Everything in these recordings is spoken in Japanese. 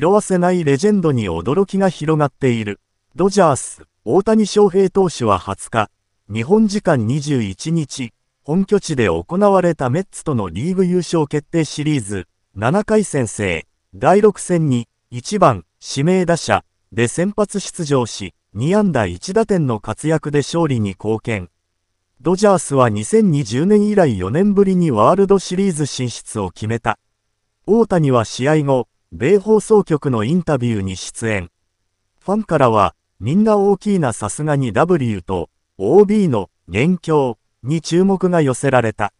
色あせないレジェンドに驚きが広がっている。ドジャース、大谷翔平投手は20日、日本時間21日、本拠地で行われたメッツとのリーグ優勝決定シリーズ、7回戦制、第6戦に、1番、指名打者、で先発出場し、2安打1打点の活躍で勝利に貢献。ドジャースは2020年以来4年ぶりにワールドシリーズ進出を決めた。大谷は試合後、米放送局のインタビューに出演。ファンからは、みんな大きいなさすがに W と OB の元凶に注目が寄せられた。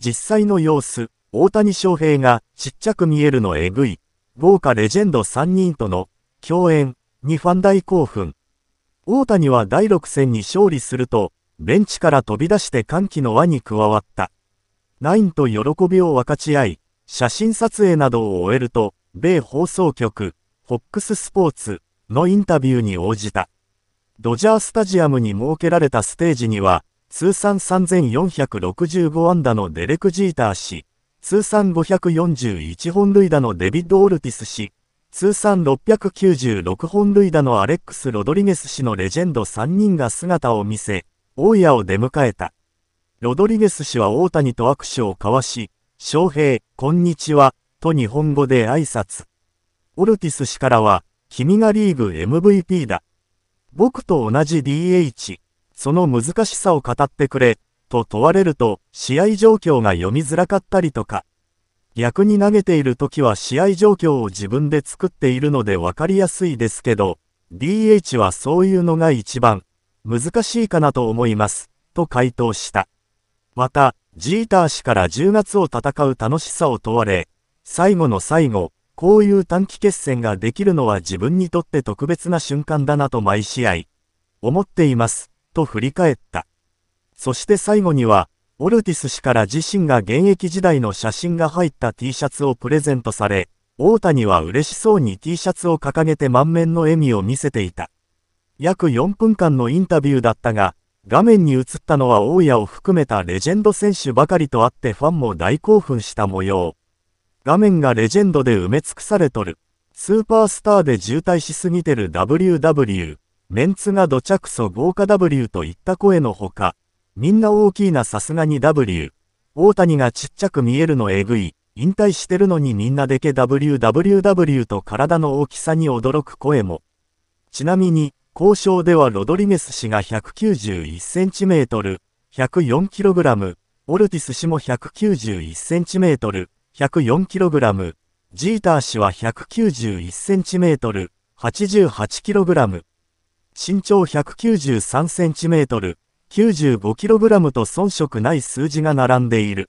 実際の様子、大谷翔平がちっちゃく見えるのえぐい、豪華レジェンド3人との共演にファン大興奮。大谷は第6戦に勝利すると、ベンチから飛び出して歓喜の輪に加わった。ナインと喜びを分かち合い、写真撮影などを終えると、米放送局、ックススポーツのインタビューに応じた。ドジャースタジアムに設けられたステージには、通算3465安打のデレク・ジーター氏、通算541本塁打のデビッド・オルティス氏、通算696本塁打のアレックス・ロドリゲス氏のレジェンド3人が姿を見せ、大家を出迎えた。ロドリゲス氏は大谷と握手を交わし、翔平、こんにちは、と日本語で挨拶。オルティス氏からは、君がリーグ MVP だ。僕と同じ DH、その難しさを語ってくれ、と問われると、試合状況が読みづらかったりとか、逆に投げている時は試合状況を自分で作っているので分かりやすいですけど、DH はそういうのが一番難しいかなと思います、と回答した。また、ジーター氏から10月を戦う楽しさを問われ、最後の最後、こういう短期決戦ができるのは自分にとって特別な瞬間だなと毎試合、思っています、と振り返った。そして最後には、オルティス氏から自身が現役時代の写真が入った T シャツをプレゼントされ、大谷は嬉しそうに T シャツを掲げて満面の笑みを見せていた。約4分間のインタビューだったが、画面に映ったのは大谷を含めたレジェンド選手ばかりとあってファンも大興奮した模様。画面がレジェンドで埋め尽くされとる。スーパースターで渋滞しすぎてる WW、メンツが土着そ豪華 W といった声のほか、みんな大きいなさすがに W、大谷がちっちゃく見えるのえぐい、引退してるのにみんなでけ WWW と体の大きさに驚く声も。ちなみに、交渉ではロドリゲス氏が 191cm、104kg、オルティス氏も 191cm、104kg、ジーター氏は 191cm、88kg、身長 193cm、95kg と遜色ない数字が並んでいる。